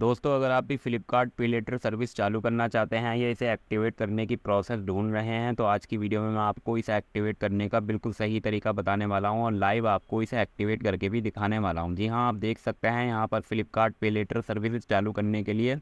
दोस्तों अगर आप भी फ्लिपकार्ट पे लेटर सर्विस चालू करना चाहते हैं या इसे एक्टिवेट करने की प्रोसेस ढूंढ रहे हैं तो आज की वीडियो में मैं आपको इसे एक्टिवेट करने का बिल्कुल सही तरीका बताने वाला हूं और लाइव आपको इसे एक्टिवेट करके भी दिखाने वाला हूं जी हाँ आप देख सकते हैं यहाँ पर फ्लिपकार्ट पे लेटर सर्विस चालू करने के लिए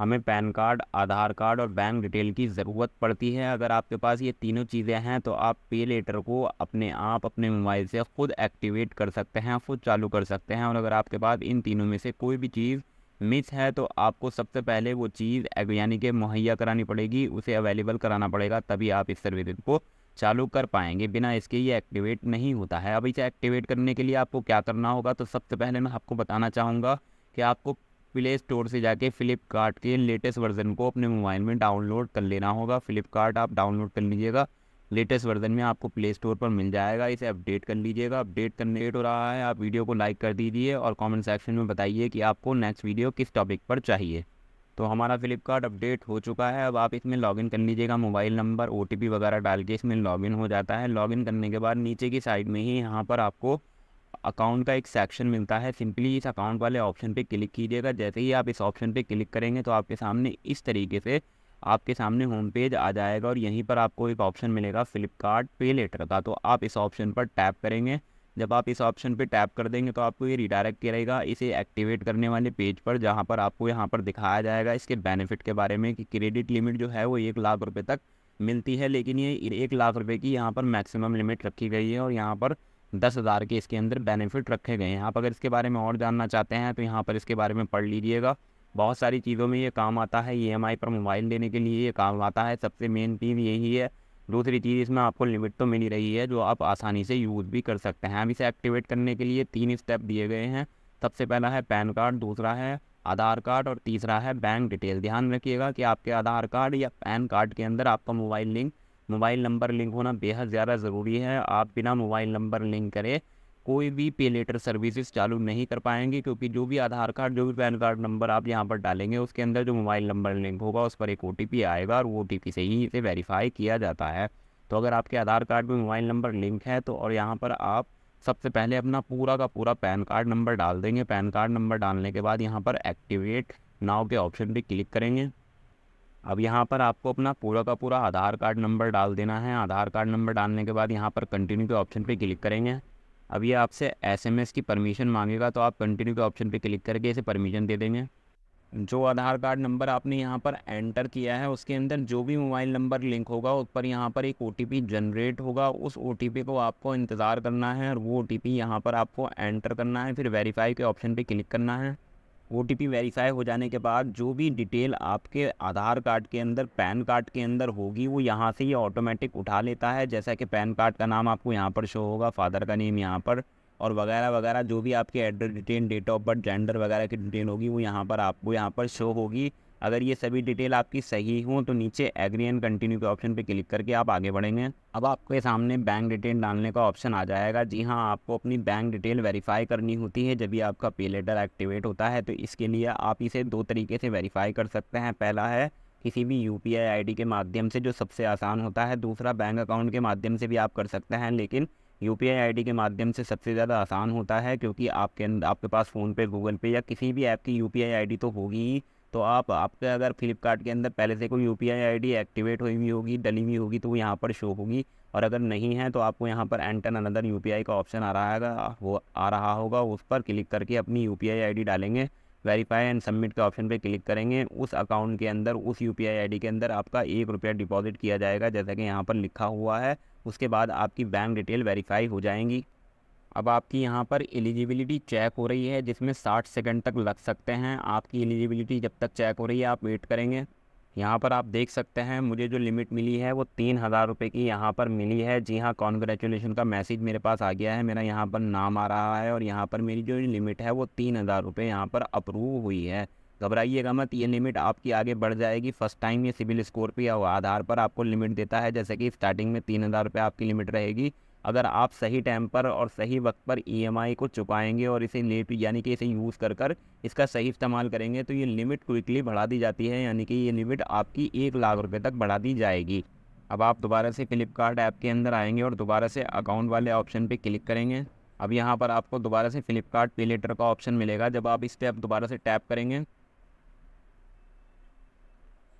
हमें पैन कार्ड आधार कार्ड और बैंक डिटेल की ज़रूरत पड़ती है अगर आपके पास ये तीनों चीज़ें हैं तो आप पे लेटर को अपने आप अपने मोबाइल से ख़ुद एक्टिवेट कर सकते हैं खुद चालू कर सकते हैं और अगर आपके पास इन तीनों में से कोई भी चीज़ मिस है तो आपको सबसे पहले वो चीज़ यानी कि मुहैया करानी पड़ेगी उसे अवेलेबल कराना पड़ेगा तभी आप इस सर्विस को चालू कर पाएंगे बिना इसके ये एक्टिवेट नहीं होता है अब इसे एक्टिवेट करने के लिए आपको क्या करना होगा तो सबसे पहले मैं आपको बताना चाहूँगा कि आपको प्ले स्टोर से जाके फ़्लिपकार्ट के लेटेस्ट वर्जन को अपने मोबाइल में डाउनलोड कर लेना होगा फ़्लिपकार्ट आप डाउनलोड कर लीजिएगा लेटेस्ट वर्जन में आपको प्ले स्टोर पर मिल जाएगा इसे अपडेट कर लीजिएगा अपडेट करने लेट हो रहा है आप वीडियो को लाइक कर दीजिए और कमेंट सेक्शन में बताइए कि आपको नेक्स्ट वीडियो किस टॉपिक पर चाहिए तो हमारा फ्लिपकार्ट अपडेट हो चुका है अब आप इसमें लॉगिन कर लीजिएगा मोबाइल नंबर ओ वगैरह डाल के इसमें लॉगिन हो जाता है लॉगिन करने के बाद नीचे की साइड में ही यहाँ पर आपको अकाउंट का एक सेक्शन मिलता है सिंपली इस अकाउंट वाले ऑप्शन पर क्लिक कीजिएगा जैसे ही आप इस ऑप्शन पर क्लिक करेंगे तो आपके सामने इस तरीके से आपके सामने होम पेज आ जाएगा और यहीं पर आपको एक ऑप्शन मिलेगा फ़्लिपकार्ट पे लेटर का तो आप इस ऑप्शन पर टैप करेंगे जब आप इस ऑप्शन पर टैप कर देंगे तो आपको ये रिडायरेक्ट करेगा इसे एक्टिवेट करने वाले पेज पर जहाँ पर आपको यहाँ पर दिखाया जाएगा इसके बेनिफिट के बारे में कि क्रेडिट लिमिट जो है वो एक लाख रुपये तक मिलती है लेकिन ये एक लाख रुपये की यहाँ पर मैक्सिमम लिमिट रखी गई है और यहाँ पर दस हज़ार के इसके अंदर बेनिफिट रखे गए हैं आप अगर इसके बारे में और जानना चाहते हैं तो यहाँ पर इसके बारे में पढ़ लीजिएगा बहुत सारी चीज़ों में ये काम आता है ई e पर मोबाइल लेने के लिए ये काम आता है सबसे मेन चीज़ यही है दूसरी चीज़ इसमें आपको लिमिट तो मिली रही है जो आप आसानी से यूज़ भी कर सकते हैं अब इसे एक्टिवेट करने के लिए तीन स्टेप दिए गए हैं सबसे पहला है पैन कार्ड दूसरा है आधार कार्ड और तीसरा है बैंक डिटेल ध्यान रखिएगा कि आपके आधार कार्ड या पैन कार्ड के अंदर आपका mobile link mobile number link होना बेहद ज़्यादा ज़रूरी है आप बिना मोबाइल नंबर लिंक करे कोई भी पे लेटर सर्विसेज चालू नहीं कर पाएंगे क्योंकि जो भी आधार कार्ड जो भी पैन कार्ड नंबर आप यहाँ पर डालेंगे उसके अंदर जो मोबाइल नंबर लिंक होगा उस पर एक ओ आएगा और वो ओ से ही इसे वेरीफाई किया जाता है तो अगर आपके आधार कार्ड में मोबाइल नंबर लिंक है तो और यहाँ पर आप सबसे पहले अपना पूरा का पूरा पैन कार्ड नंबर डाल देंगे पैन कार्ड नंबर डालने के बाद यहाँ पर एक्टिवेट नाव के ऑप्शन पर क्लिक करेंगे अब यहाँ पर आपको अपना पूरा का पूरा आधार कार्ड नंबर डाल देना है आधार कार्ड नंबर डालने के बाद यहाँ पर कंटिन्यू के ऑप्शन पर क्लिक करेंगे अब ये आपसे एसएमएस की परमिशन मांगेगा तो आप कंटिन्यू के ऑप्शन पे क्लिक करके इसे परमिशन दे देंगे जो आधार कार्ड नंबर आपने यहाँ पर एंटर किया है उसके अंदर जो भी मोबाइल नंबर लिंक होगा उस पर यहाँ पर एक ओ जनरेट होगा उस ओ को आपको इंतज़ार करना है और वो ओ टी यहाँ पर आपको एंटर करना है फिर वेरीफाई के ऑप्शन पर क्लिक करना है ओ टी वेरीफाई हो जाने के बाद जो भी डिटेल आपके आधार कार्ड के अंदर पैन कार्ड के अंदर होगी वो यहाँ से ये यह ऑटोमेटिक उठा लेता है जैसा कि पैन कार्ड का नाम आपको यहाँ पर शो होगा फादर का नेम यहाँ पर और वगैरह वगैरह जो भी आपके address detail date of birth gender वगैरह की डिटेल होगी वो यहाँ पर आपको यहाँ पर शो होगी अगर ये सभी डिटेल आपकी सही हो तो नीचे एग्री एंड कंटिन्यू के ऑप्शन पे क्लिक करके आप आगे बढ़ेंगे अब आपके सामने बैंक डिटेल डालने का ऑप्शन आ जाएगा जी हाँ आपको अपनी बैंक डिटेल वेरीफाई करनी होती है जब भी आपका पे लेटर एक्टिवेट होता है तो इसके लिए आप इसे दो तरीके से वेरीफाई कर सकते हैं पहला है किसी भी यू पी आई के माध्यम से जो सबसे आसान होता है दूसरा बैंक अकाउंट के माध्यम से भी आप कर सकते हैं लेकिन यू पी आई के माध्यम से सबसे ज़्यादा आसान होता है क्योंकि आपके आपके पास फ़ोनपे गूगल पे या किसी भी ऐप की यू पी आई तो होगी ही तो आप आपके अगर फ्लिपकार्ट के अंदर पहले से कोई यू पी एक्टिवेट हुई हुई होगी डली हुई होगी तो वो यहाँ पर शो होगी और अगर नहीं है तो आपको यहाँ पर एंटर अनदर यू का ऑप्शन आ रहा है वो आ रहा होगा उस पर क्लिक करके अपनी यू पी डालेंगे वेरीफाई एंड सबमिट के ऑप्शन पे क्लिक करेंगे उस अकाउंट के अंदर उस यू पी के अंदर आपका एक रुपया डिपॉजिट किया जाएगा जैसा कि यहाँ पर लिखा हुआ है उसके बाद आपकी बैंक डिटेल वेरीफाई हो जाएंगी अब आपकी यहाँ पर एलिजिबिलिटी चेक हो रही है जिसमें 60 सेकंड तक लग सकते हैं आपकी एलिजिबिलिटी जब तक चेक हो रही है आप वेट करेंगे यहाँ पर आप देख सकते हैं मुझे जो लिमिट मिली है वो तीन हज़ार रुपये की यहाँ पर मिली है जी हाँ कॉन्ग्रेचुलेशन का मैसेज मेरे पास आ गया है मेरा यहाँ पर नाम आ रहा है और यहाँ पर मेरी जो लिमिट है वो तीन हज़ार रुपये यहाँ पर अप्रूव हुई है घबराइएगा मत ये लिमिट आपकी आगे बढ़ जाएगी फर्स्ट टाइम ये सिविल स्कोर पर या आधार पर आपको लिमिट देता है जैसे कि स्टार्टिंग में तीन हज़ार रुपये आपकी लिमिट रहेगी अगर आप सही टाइम पर और सही वक्त पर ई e को चुकाएंगे और इसे लेट यानी कि इसे यूज़ कर कर इसका सही इस्तेमाल करेंगे तो ये लिमिट क्विकली बढ़ा दी जाती है यानी कि ये लिमिट आपकी एक लाख रुपये तक बढ़ा दी जाएगी अब आप दोबारा से फ़्लिपकार्ट ऐप के अंदर आएंगे और दोबारा से अकाउंट वाले ऑप्शन पर क्लिक करेंगे अब यहाँ पर आपको दोबारा से फ़्लिपकार्ट पे लेटर का ऑप्शन मिलेगा जब आप इस पर आप दोबारा से टैप करेंगे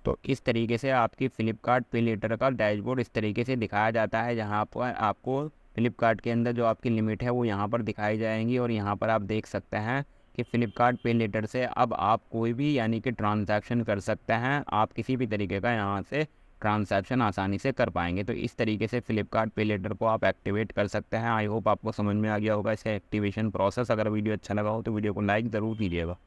तो इस तरीके से आपकी फ्लिपकार्ट पे लेटर का डैशबोर्ड इस तरीके से दिखाया जाता है जहाँ पर आपको फ्लिपकार्ट के अंदर जो आपकी लिमिट है वो यहाँ पर दिखाई जाएंगी और यहाँ पर आप देख सकते हैं कि फ़्लिपकार्ट पे लेटर से अब आप कोई भी यानी कि ट्रांजैक्शन कर सकते हैं आप किसी भी तरीके का यहाँ से ट्रांजेक्शन आसानी से कर पाएंगे तो इस तरीके से फ्लिपकार्ट पे लेटर को आप एक्टिवेट कर सकते हैं आई होप आपको समझ में आ गया होगा इसका एक्टिवेशन प्रोसेस अगर वीडियो अच्छा लगा हो तो वीडियो को लाइक ज़रूर कीजिएगा